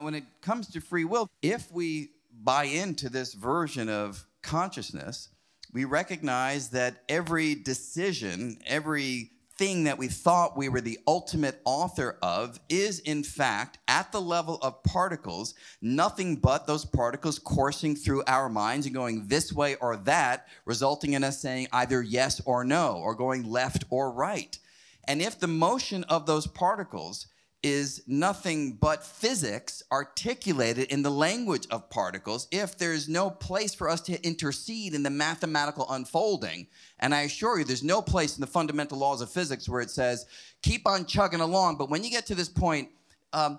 When it comes to free will, if we buy into this version of consciousness, we recognize that every decision, every thing that we thought we were the ultimate author of is, in fact, at the level of particles, nothing but those particles coursing through our minds and going this way or that, resulting in us saying either yes or no, or going left or right. And if the motion of those particles is nothing but physics articulated in the language of particles if there's no place for us to intercede in the mathematical unfolding. And I assure you, there's no place in the fundamental laws of physics where it says, keep on chugging along, but when you get to this point, um,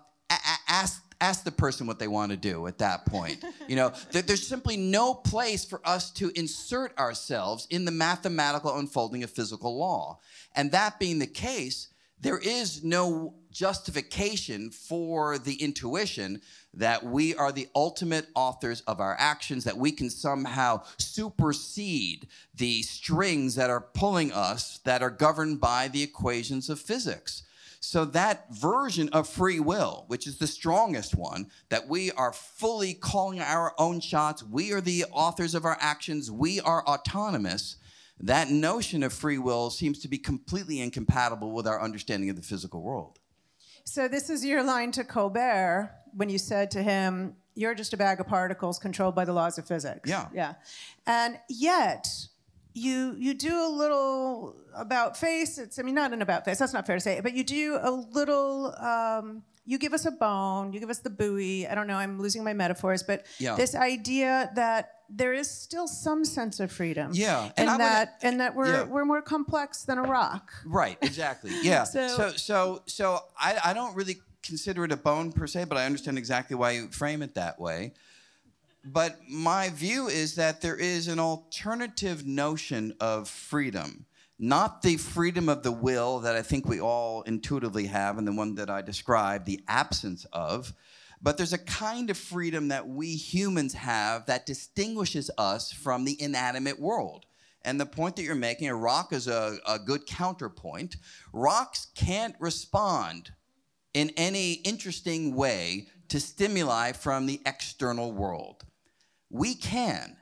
ask ask the person what they want to do at that point. You know, there's simply no place for us to insert ourselves in the mathematical unfolding of physical law. And that being the case, there is no justification for the intuition that we are the ultimate authors of our actions, that we can somehow supersede the strings that are pulling us that are governed by the equations of physics. So, that version of free will, which is the strongest one, that we are fully calling our own shots, we are the authors of our actions, we are autonomous, that notion of free will seems to be completely incompatible with our understanding of the physical world. So, this is your line to Colbert when you said to him, You're just a bag of particles controlled by the laws of physics. Yeah. Yeah. And yet, you you do a little about face. It's I mean not an about face. That's not fair to say. But you do a little. Um, you give us a bone. You give us the buoy. I don't know. I'm losing my metaphors, but yeah. this idea that there is still some sense of freedom. Yeah, and, and that and that we're yeah. we're more complex than a rock. Right. Exactly. Yeah. so, so so so I I don't really consider it a bone per se, but I understand exactly why you frame it that way but my view is that there is an alternative notion of freedom not the freedom of the will that I think we all intuitively have and the one that I described, the absence of, but there's a kind of freedom that we humans have that distinguishes us from the inanimate world. And the point that you're making, a rock is a, a good counterpoint. Rocks can't respond in any interesting way to stimuli from the external world. We can.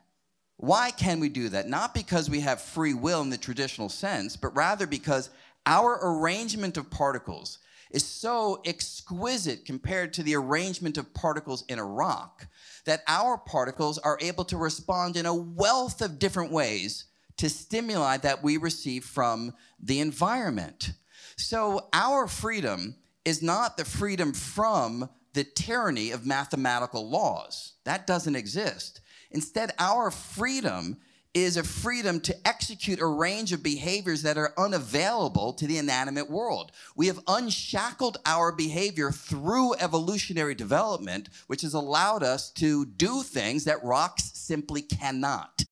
Why can we do that? Not because we have free will in the traditional sense, but rather because our arrangement of particles is so exquisite compared to the arrangement of particles in a rock that our particles are able to respond in a wealth of different ways to stimuli that we receive from the environment. So our freedom is not the freedom from the tyranny of mathematical laws. That doesn't exist. Instead, our freedom is a freedom to execute a range of behaviors that are unavailable to the inanimate world. We have unshackled our behavior through evolutionary development, which has allowed us to do things that rocks simply cannot.